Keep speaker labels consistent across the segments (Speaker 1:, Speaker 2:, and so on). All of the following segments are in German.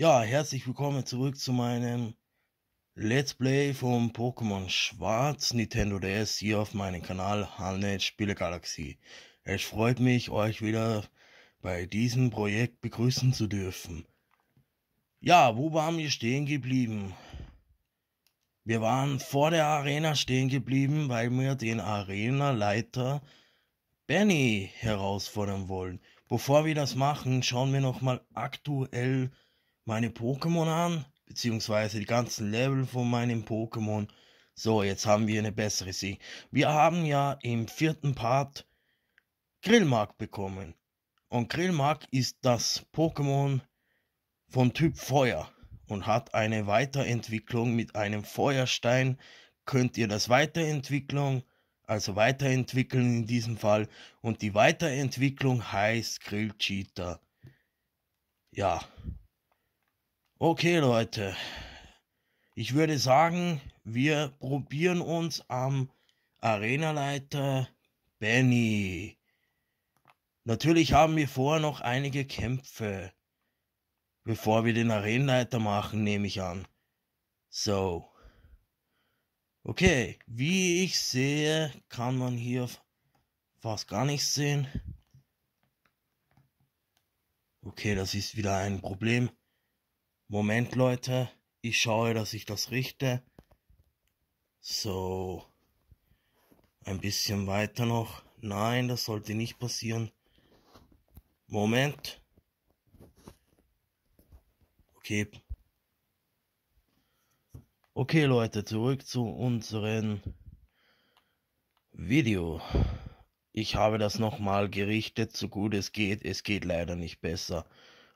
Speaker 1: Ja, herzlich willkommen zurück zu meinem Let's Play von Pokémon Schwarz Nintendo DS hier auf meinem Kanal Hannet Spielegalaxie. Es freut mich, euch wieder bei diesem Projekt begrüßen zu dürfen. Ja, wo waren wir stehen geblieben? Wir waren vor der Arena stehen geblieben, weil wir den Arena-Leiter Benny herausfordern wollen. Bevor wir das machen, schauen wir nochmal aktuell meine Pokémon an, beziehungsweise die ganzen Level von meinem Pokémon. So, jetzt haben wir eine bessere Sie. Wir haben ja im vierten Part Grillmark bekommen. Und Grillmark ist das Pokémon von Typ Feuer und hat eine Weiterentwicklung mit einem Feuerstein. Könnt ihr das Weiterentwicklung, also weiterentwickeln in diesem Fall. Und die Weiterentwicklung heißt Grill Cheater. Ja, Okay, Leute. Ich würde sagen, wir probieren uns am Arenaleiter Benny. Natürlich haben wir vorher noch einige Kämpfe, bevor wir den Arenaleiter machen, nehme ich an. So. Okay, wie ich sehe, kann man hier fast gar nichts sehen. Okay, das ist wieder ein Problem. Moment, Leute, ich schaue, dass ich das richte. So, ein bisschen weiter noch. Nein, das sollte nicht passieren. Moment. Okay. Okay, Leute, zurück zu unserem Video. Ich habe das nochmal gerichtet, so gut es geht. Es geht leider nicht besser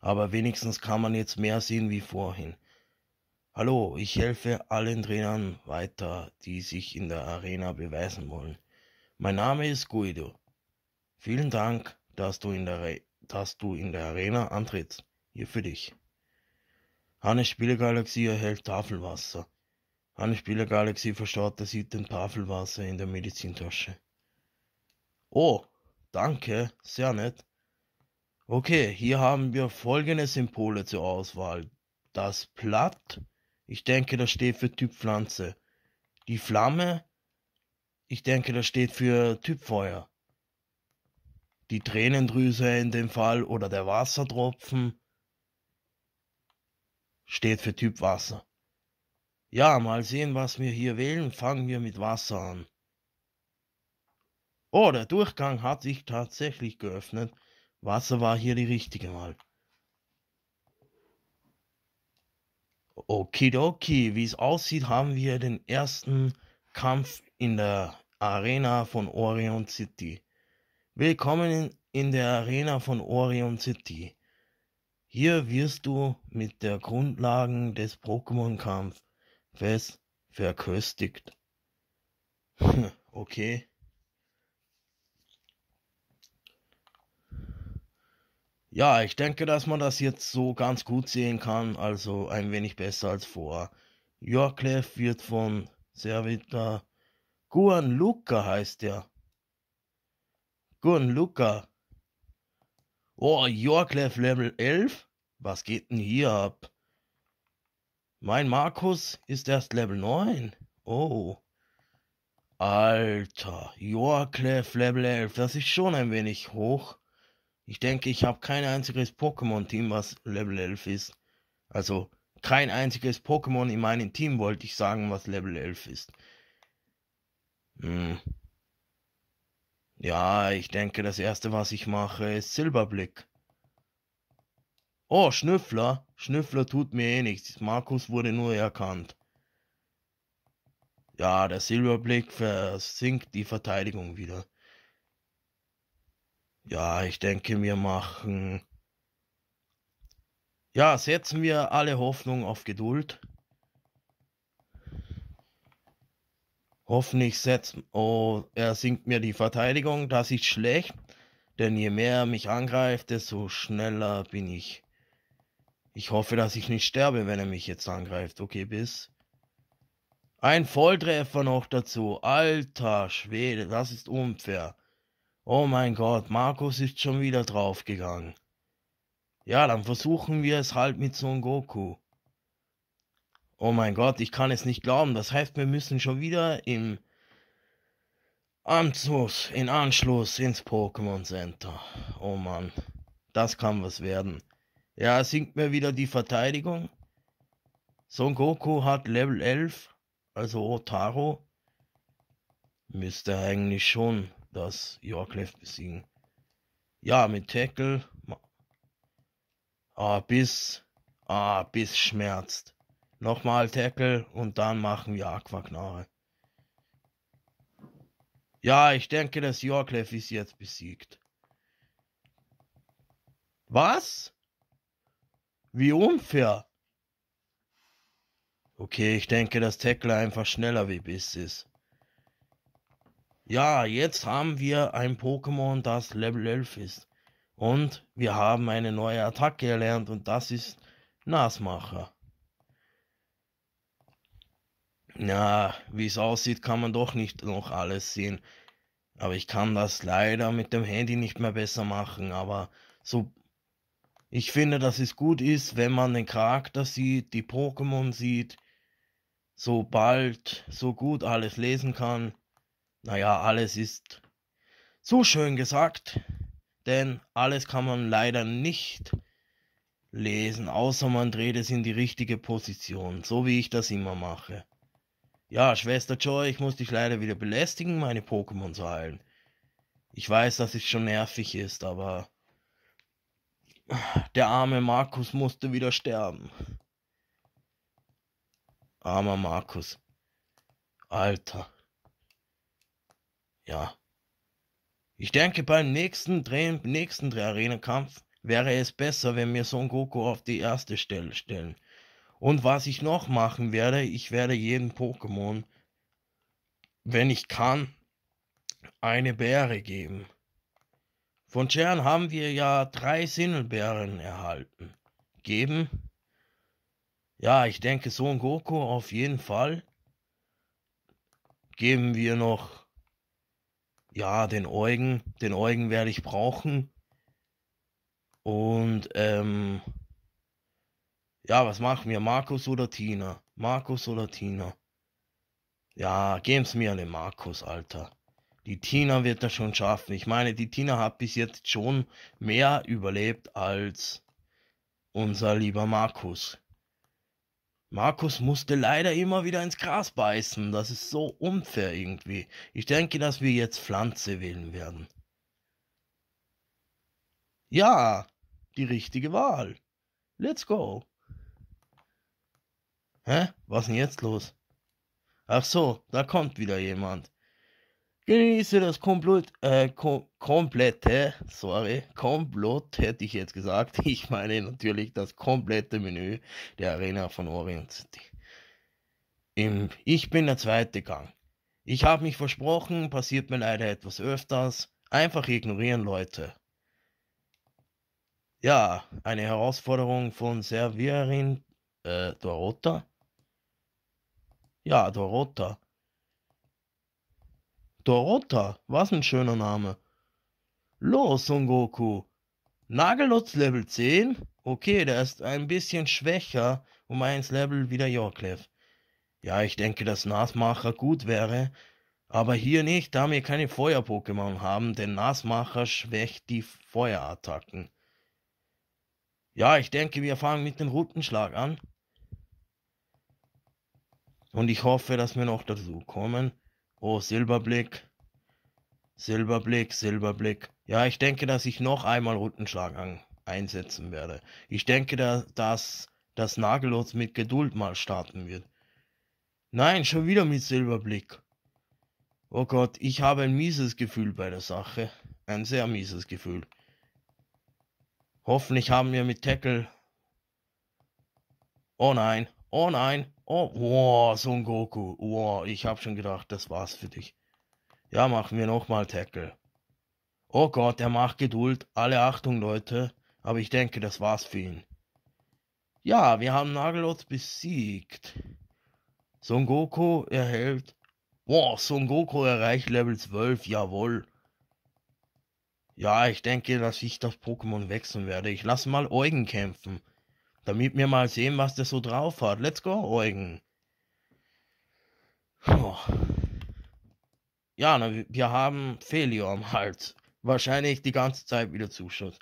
Speaker 1: aber wenigstens kann man jetzt mehr sehen wie vorhin. Hallo, ich helfe allen Trainern weiter, die sich in der Arena beweisen wollen. Mein Name ist Guido. Vielen Dank, dass du in der, Re dass du in der Arena antrittst. Hier für dich. Hannes Spielergalaxie erhält Tafelwasser. Hannes Spielergalaxie verstaut das Item Tafelwasser in der Medizintasche. Oh, danke, sehr nett. Okay, hier haben wir folgende Symbole zur Auswahl. Das Blatt, ich denke, das steht für Typ Pflanze. Die Flamme, ich denke, das steht für Typ Feuer. Die Tränendrüse in dem Fall oder der Wassertropfen steht für Typ Wasser. Ja, mal sehen, was wir hier wählen. Fangen wir mit Wasser an. Oh, der Durchgang hat sich tatsächlich geöffnet. Wasser war hier die richtige Wahl. Okidoki, wie es aussieht, haben wir den ersten Kampf in der Arena von Orion City. Willkommen in der Arena von Orion City. Hier wirst du mit der Grundlagen des Pokémon-Kampfes verköstigt. okay. Ja, ich denke, dass man das jetzt so ganz gut sehen kann, also ein wenig besser als vor. Jorklev wird von Servita Luca heißt er. Luca. Oh, Jorklev Level 11? Was geht denn hier ab? Mein Markus ist erst Level 9. Oh. Alter, Jorklev Level 11, das ist schon ein wenig hoch. Ich denke, ich habe kein einziges Pokémon-Team, was Level 11 ist. Also kein einziges Pokémon in meinem Team wollte ich sagen, was Level 11 ist. Hm. Ja, ich denke, das erste, was ich mache, ist Silberblick. Oh, Schnüffler. Schnüffler tut mir eh nichts. Markus wurde nur erkannt. Ja, der Silberblick versinkt die Verteidigung wieder. Ja, ich denke, wir machen. Ja, setzen wir alle Hoffnung auf Geduld. Hoffentlich setzt. Oh, er sinkt mir die Verteidigung. Das ist schlecht. Denn je mehr er mich angreift, desto schneller bin ich. Ich hoffe, dass ich nicht sterbe, wenn er mich jetzt angreift. Okay, bis. Ein Volltreffer noch dazu. Alter Schwede, das ist unfair. Oh mein Gott, Markus ist schon wieder draufgegangen. Ja, dann versuchen wir es halt mit Son Goku. Oh mein Gott, ich kann es nicht glauben. Das heißt, wir müssen schon wieder im Anschluss, in Anschluss ins Pokémon Center. Oh Mann, das kann was werden. Ja, sinkt mir wieder die Verteidigung. Son Goku hat Level 11, also Otaro. Müsste eigentlich schon das Yorklef besiegen. Ja, mit Tackle. Ah, bis. Ah, bis schmerzt. Nochmal Tackle und dann machen wir Aquaknarre. Ja, ich denke, das Yorklef ist jetzt besiegt. Was? Wie unfair. Okay, ich denke, dass Tackle einfach schneller wie Biss ist ja, jetzt haben wir ein Pokémon, das Level 11 ist. Und wir haben eine neue Attacke erlernt und das ist Nasmacher. Na, wie es aussieht, kann man doch nicht noch alles sehen. Aber ich kann das leider mit dem Handy nicht mehr besser machen. Aber so, ich finde, dass es gut ist, wenn man den Charakter sieht, die Pokémon sieht, so bald, so gut alles lesen kann. Naja, alles ist so schön gesagt, denn alles kann man leider nicht lesen, außer man dreht es in die richtige Position, so wie ich das immer mache. Ja, Schwester Joy, ich muss dich leider wieder belästigen, meine Pokémon zu heilen. Ich weiß, dass es schon nervig ist, aber der arme Markus musste wieder sterben. Armer Markus. Alter. Ja. Ich denke, beim nächsten Dreh, nächsten Dreh Arena-Kampf wäre es besser, wenn wir Son Goku auf die erste Stelle stellen. Und was ich noch machen werde, ich werde jedem Pokémon, wenn ich kann, eine Bäre geben. Von Chern haben wir ja drei Sinnelbeeren erhalten. Geben? Ja, ich denke Son Goku auf jeden Fall. Geben wir noch ja, den Eugen, den Eugen werde ich brauchen. Und ähm, ja, was machen wir? Markus oder Tina? Markus oder Tina? Ja, geben Sie mir den Markus, Alter. Die Tina wird das schon schaffen. Ich meine, die Tina hat bis jetzt schon mehr überlebt als unser lieber Markus. Markus musste leider immer wieder ins Gras beißen. Das ist so unfair irgendwie. Ich denke, dass wir jetzt Pflanze wählen werden. Ja, die richtige Wahl. Let's go. Hä? Was denn jetzt los? Ach so, da kommt wieder jemand. Genieße das Komplott, äh, kom komplette, sorry, Komplott hätte ich jetzt gesagt. Ich meine natürlich das komplette Menü der Arena von Orient City. Im ich bin der zweite Gang. Ich habe mich versprochen, passiert mir leider etwas öfters. Einfach ignorieren, Leute. Ja, eine Herausforderung von Servierin äh, Dorota. Ja, Dorota. Dorota, was ein schöner Name. Los, Son Goku. Nagelutz Level 10? Okay, der ist ein bisschen schwächer um eins Level wie der Jorklev. Ja, ich denke, dass Nasmacher gut wäre, aber hier nicht, da wir keine Feuer-Pokémon haben, denn Nasmacher schwächt die Feuerattacken. Ja, ich denke, wir fangen mit dem Rutenschlag an. Und ich hoffe, dass wir noch dazu kommen. Oh, Silberblick. Silberblick, Silberblick. Ja, ich denke, dass ich noch einmal Rundenschlag an, einsetzen werde. Ich denke, dass das Nagellos mit Geduld mal starten wird. Nein, schon wieder mit Silberblick. Oh Gott, ich habe ein mieses Gefühl bei der Sache. Ein sehr mieses Gefühl. Hoffentlich haben wir mit Tackle... Oh nein, oh nein, Oh, oh Son Goku. Oh, ich habe schon gedacht, das war's für dich. Ja, machen wir nochmal Tackle. Oh Gott, er macht Geduld. Alle Achtung, Leute. Aber ich denke, das war's für ihn. Ja, wir haben Nagelot besiegt. Son Goku erhält. Boah, Son Goku erreicht Level 12, jawohl. Ja, ich denke, dass ich das Pokémon wechseln werde. Ich lasse mal Eugen kämpfen damit wir mal sehen, was das so drauf hat. Let's go, Eugen. Puh. Ja, na, wir haben Felio am Hals. Wahrscheinlich die ganze Zeit wieder Zuschuss.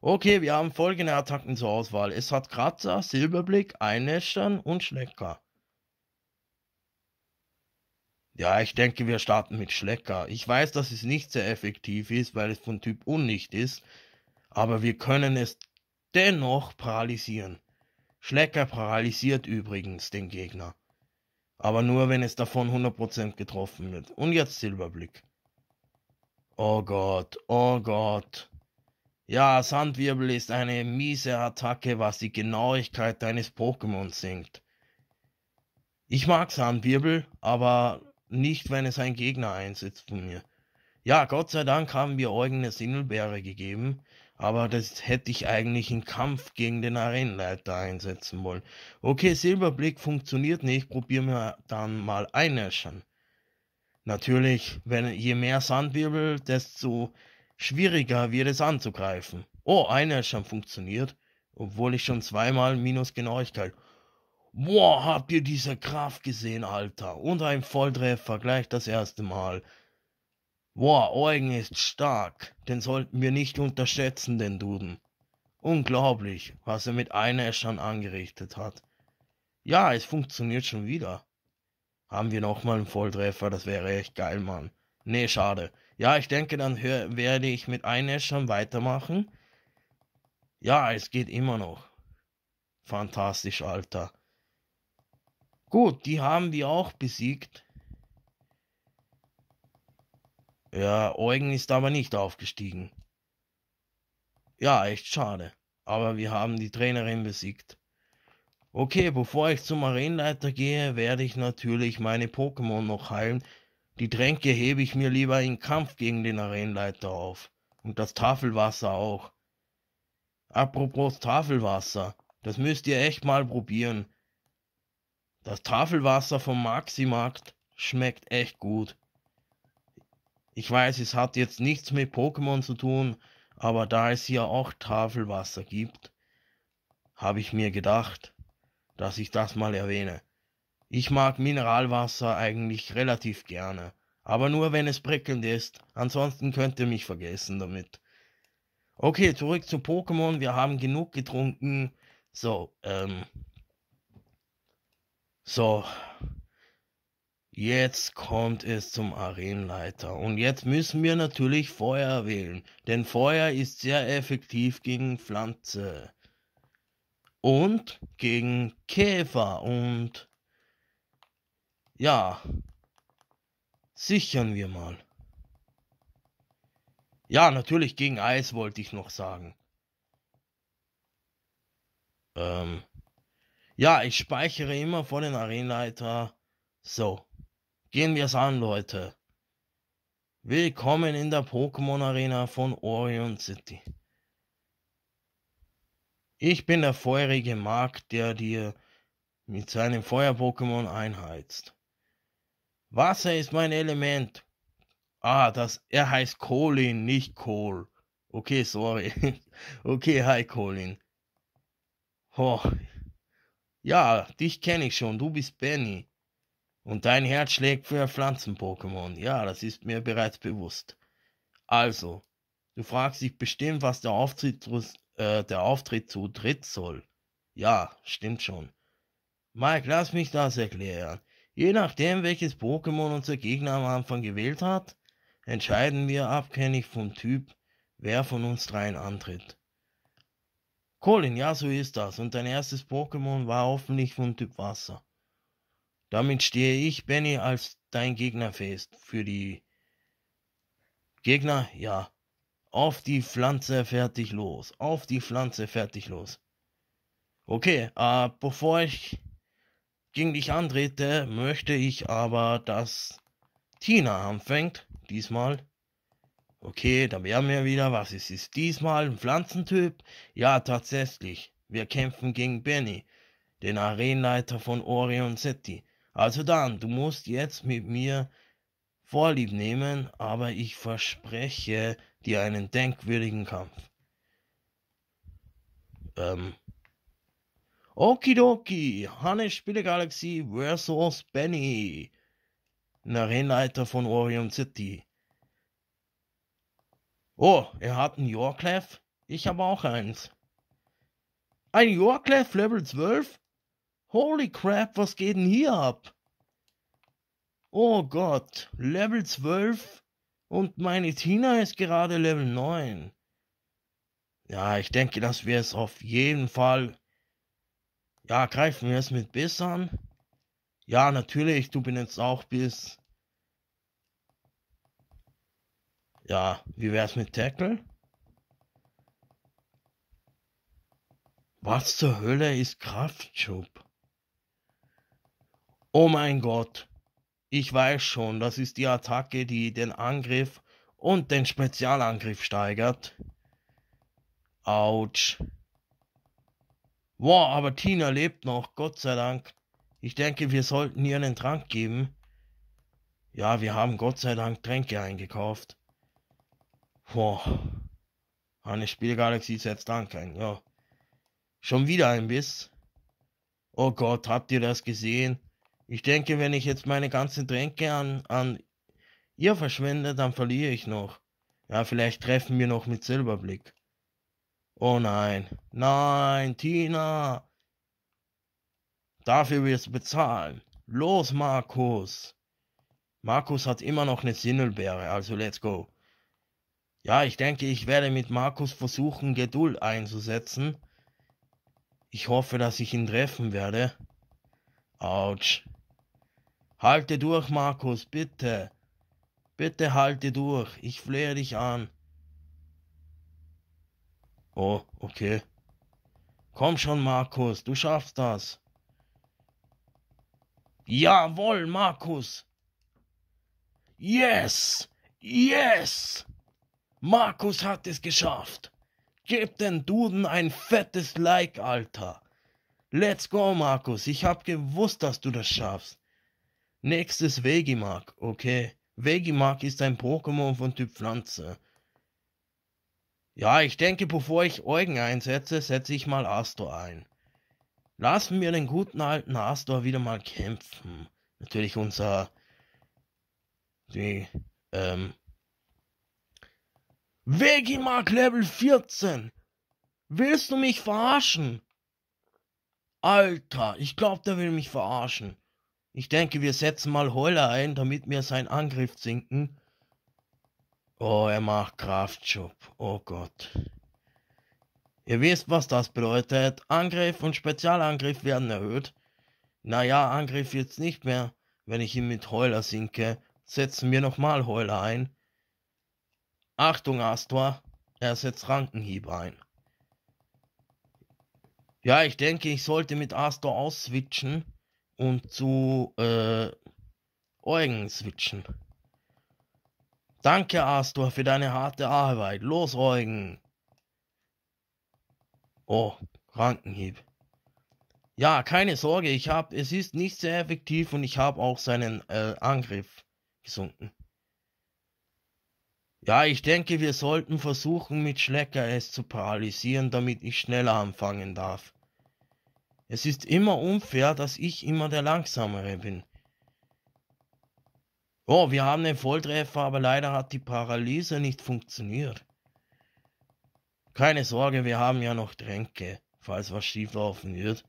Speaker 1: Okay, wir haben folgende Attacken zur Auswahl. Es hat Kratzer, Silberblick, Einäschern und Schlecker. Ja, ich denke, wir starten mit Schlecker. Ich weiß, dass es nicht sehr effektiv ist, weil es von Typ Unnicht ist, aber wir können es dennoch paralysieren. Schlecker paralysiert übrigens den Gegner. Aber nur, wenn es davon 100% getroffen wird. Und jetzt Silberblick. Oh Gott, oh Gott. Ja, Sandwirbel ist eine miese Attacke, was die Genauigkeit deines Pokémons sinkt. Ich mag Sandwirbel, aber nicht, wenn es ein Gegner einsetzt von mir. Ja, Gott sei Dank haben wir Eugen eine Sinnelbeere gegeben, aber das hätte ich eigentlich im Kampf gegen den Arenenleiter einsetzen wollen. Okay, Silberblick funktioniert nicht, probieren wir dann mal Einäschern. Natürlich, wenn je mehr Sandwirbel, desto schwieriger wird es anzugreifen. Oh, Einäschern funktioniert, obwohl ich schon zweimal minus Genauigkeit. Boah, habt ihr diese Kraft gesehen, Alter? Und ein Volltreffer gleich das erste Mal. Boah, Eugen ist stark. Den sollten wir nicht unterschätzen, den Duden. Unglaublich, was er mit einer schon angerichtet hat. Ja, es funktioniert schon wieder. Haben wir nochmal einen Volltreffer, das wäre echt geil, Mann. Nee, schade. Ja, ich denke, dann hör, werde ich mit Einäschern weitermachen. Ja, es geht immer noch. Fantastisch, Alter. Gut, die haben wir auch besiegt. Ja, Eugen ist aber nicht aufgestiegen. Ja, echt schade. Aber wir haben die Trainerin besiegt. Okay, bevor ich zum Arenenleiter gehe, werde ich natürlich meine Pokémon noch heilen. Die Tränke hebe ich mir lieber im Kampf gegen den Arenenleiter auf. Und das Tafelwasser auch. Apropos Tafelwasser, das müsst ihr echt mal probieren. Das Tafelwasser vom Maximarkt schmeckt echt gut. Ich weiß, es hat jetzt nichts mit Pokémon zu tun, aber da es hier auch Tafelwasser gibt, habe ich mir gedacht, dass ich das mal erwähne. Ich mag Mineralwasser eigentlich relativ gerne, aber nur wenn es prickelnd ist, ansonsten könnt ihr mich vergessen damit. Okay, zurück zu Pokémon, wir haben genug getrunken. So, ähm. So, Jetzt kommt es zum Arenleiter. Und jetzt müssen wir natürlich Feuer wählen. Denn Feuer ist sehr effektiv gegen Pflanze. Und gegen Käfer. Und ja, sichern wir mal. Ja, natürlich gegen Eis wollte ich noch sagen. Ähm. Ja, ich speichere immer vor den Arenleiter. So. Gehen wir es an, Leute. Willkommen in der Pokémon Arena von Orion City. Ich bin der feurige Mark, der dir mit seinem Feuer-Pokémon einheizt. Wasser ist mein Element. Ah, das, er heißt Colin, nicht Kohl. Okay, sorry. Okay, hi Colin. Oh. Ja, dich kenne ich schon, du bist Benny. Und dein Herz schlägt für Pflanzen-Pokémon. Ja, das ist mir bereits bewusst. Also, du fragst dich bestimmt, was der Auftritt, äh, der Auftritt zu dritt soll. Ja, stimmt schon. Mike, lass mich das erklären. Je nachdem, welches Pokémon unser Gegner am Anfang gewählt hat, entscheiden wir abhängig vom Typ, wer von uns dreien antritt. Colin, ja, so ist das. Und dein erstes Pokémon war hoffentlich vom Typ Wasser. Damit stehe ich, Benny, als dein Gegner fest. Für die Gegner, ja. Auf die Pflanze fertig los. Auf die Pflanze fertig los. Okay, äh, bevor ich gegen dich antrete, möchte ich aber, dass Tina anfängt. Diesmal. Okay, da wären wir wieder. Was ist es diesmal? Ein Pflanzentyp? Ja, tatsächlich. Wir kämpfen gegen Benny, den Arenenleiter von Orion City. Also dann, du musst jetzt mit mir Vorlieb nehmen, aber ich verspreche dir einen denkwürdigen Kampf. Ähm. Okidoki, Hannes Spielegalaxie versus Benny. Ein Rennleiter von Orion City. Oh, er hat einen Yorklef? Ich habe auch eins. Ein Yorklef Level 12? Holy crap, was geht denn hier ab? Oh Gott, Level 12 und meine Tina ist gerade Level 9. Ja, ich denke, dass wir es auf jeden Fall. Ja, greifen wir es mit Biss an. Ja, natürlich, du jetzt auch Biss. Ja, wie wär's mit Tackle? Was zur Hölle ist Kraftschub? Oh mein Gott, ich weiß schon, das ist die Attacke, die den Angriff und den Spezialangriff steigert. Autsch. Wow, aber Tina lebt noch, Gott sei Dank. Ich denke, wir sollten ihr einen Trank geben. Ja, wir haben Gott sei Dank Tränke eingekauft. Wow. Eine Spielgalaxie setzt Dank ein, ja. Schon wieder ein Biss. Oh Gott, habt ihr das gesehen? Ich denke, wenn ich jetzt meine ganzen Tränke an, an ihr verschwende, dann verliere ich noch. Ja, vielleicht treffen wir noch mit Silberblick. Oh nein. Nein, Tina. Dafür wirst du bezahlen. Los, Markus. Markus hat immer noch eine Sinnelbeere, also let's go. Ja, ich denke, ich werde mit Markus versuchen, Geduld einzusetzen. Ich hoffe, dass ich ihn treffen werde. Autsch. Halte durch, Markus, bitte. Bitte halte durch. Ich flehe dich an. Oh, okay. Komm schon, Markus, du schaffst das. Jawohl, Markus. Yes! Yes! Markus hat es geschafft. Gib den Duden ein fettes Like, Alter. Let's go, Markus. Ich hab gewusst, dass du das schaffst. Nächstes Vegimark, okay. Vegimark ist ein Pokémon von Typ Pflanze. Ja, ich denke, bevor ich Eugen einsetze, setze ich mal Astor ein. Lassen wir den guten alten Astor wieder mal kämpfen. Natürlich unser... Die, ähm... Vegimark Level 14! Willst du mich verarschen? Alter, ich glaube, der will mich verarschen. Ich denke, wir setzen mal Heuler ein, damit wir seinen Angriff sinken. Oh, er macht Kraftschub. Oh Gott. Ihr wisst, was das bedeutet. Angriff und Spezialangriff werden erhöht. Naja, Angriff jetzt nicht mehr. Wenn ich ihn mit Heuler sinke, setzen wir nochmal Heuler ein. Achtung, Astor. Er setzt Rankenhieb ein. Ja, ich denke, ich sollte mit Astor ausswitchen und zu äh, Eugen switchen. Danke, Astor, für deine harte Arbeit. Los, Eugen. Oh, Rankenhieb. Ja, keine Sorge, ich hab, es ist nicht sehr effektiv und ich habe auch seinen äh, Angriff gesunken. Ja, ich denke, wir sollten versuchen, mit Schlecker es zu paralysieren, damit ich schneller anfangen darf. Es ist immer unfair, dass ich immer der Langsamere bin. Oh, wir haben einen Volltreffer, aber leider hat die Paralyse nicht funktioniert. Keine Sorge, wir haben ja noch Tränke, falls was schieflaufen wird.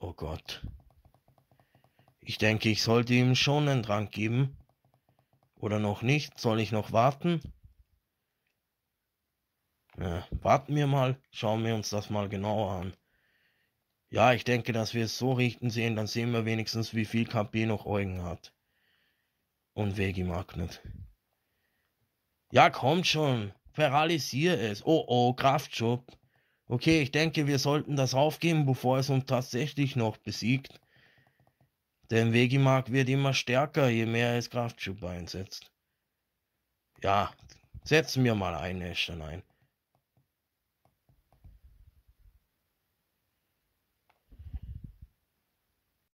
Speaker 1: Oh Gott. Ich denke, ich sollte ihm schon einen Trank geben. Oder noch nicht? Soll ich noch warten? Ja, warten wir mal, schauen wir uns das mal genauer an. Ja, ich denke, dass wir es so richten sehen, dann sehen wir wenigstens, wie viel KP noch Eugen hat. Und Vegi mag nicht. Ja, kommt schon. Paralysier es. Oh oh, Kraftschub. Okay, ich denke, wir sollten das aufgeben, bevor es uns tatsächlich noch besiegt. Denn Wegimark wird immer stärker, je mehr es Kraftschub einsetzt. Ja, setzen wir mal ein, Eschern ein.